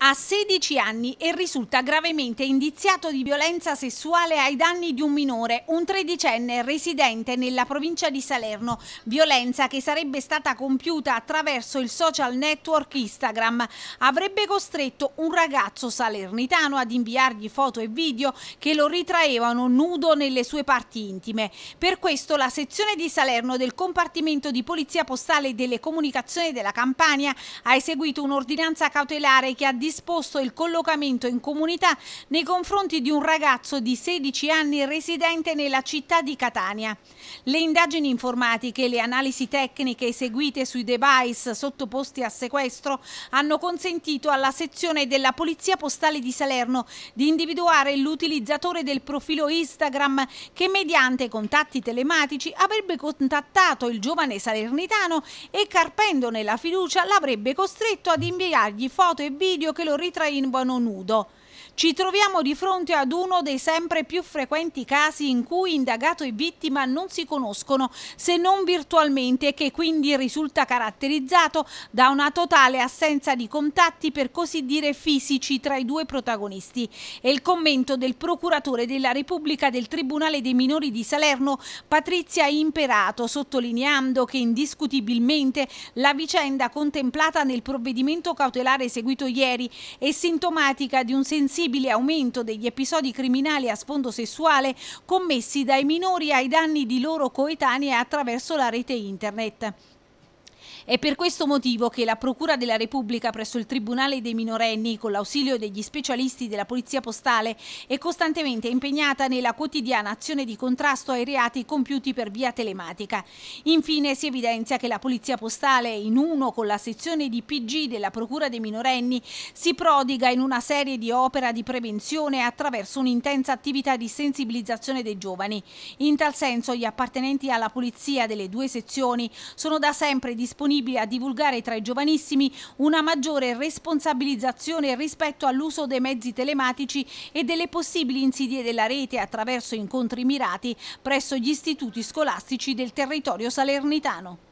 Ha 16 anni e risulta gravemente indiziato di violenza sessuale ai danni di un minore, un tredicenne residente nella provincia di Salerno, violenza che sarebbe stata compiuta attraverso il social network Instagram. Avrebbe costretto un ragazzo salernitano ad inviargli foto e video che lo ritraevano nudo nelle sue parti intime. Per questo la sezione di Salerno del Compartimento di Polizia Postale e delle Comunicazioni della Campania ha eseguito un'ordinanza cautelare che ha disposto il collocamento in comunità nei confronti di un ragazzo di 16 anni residente nella città di Catania. Le indagini informatiche e le analisi tecniche eseguite sui device sottoposti a sequestro hanno consentito alla sezione della Polizia Postale di Salerno di individuare l'utilizzatore del profilo Instagram che mediante contatti telematici avrebbe contattato il giovane salernitano e carpendone la fiducia l'avrebbe costretto ad inviargli foto e video che lo ritrae in buono nudo. Ci troviamo di fronte ad uno dei sempre più frequenti casi in cui indagato e vittima non si conoscono se non virtualmente e che quindi risulta caratterizzato da una totale assenza di contatti per così dire fisici tra i due protagonisti. E il commento del procuratore della Repubblica del Tribunale dei Minori di Salerno, Patrizia Imperato, sottolineando che indiscutibilmente la vicenda contemplata nel provvedimento cautelare eseguito ieri è sintomatica di un sensibile sostenibile aumento degli episodi criminali a sfondo sessuale commessi dai minori ai danni di loro coetanei attraverso la rete internet. È per questo motivo che la Procura della Repubblica presso il Tribunale dei minorenni, con l'ausilio degli specialisti della Polizia Postale, è costantemente impegnata nella quotidiana azione di contrasto ai reati compiuti per via telematica. Infine si evidenzia che la Polizia Postale, in uno con la sezione di PG della Procura dei minorenni, si prodiga in una serie di opera di prevenzione attraverso un'intensa attività di sensibilizzazione dei giovani. In tal senso gli appartenenti alla Polizia delle due sezioni sono da sempre disponibili disponibile a divulgare tra i giovanissimi una maggiore responsabilizzazione rispetto all'uso dei mezzi telematici e delle possibili insidie della rete attraverso incontri mirati presso gli istituti scolastici del territorio salernitano.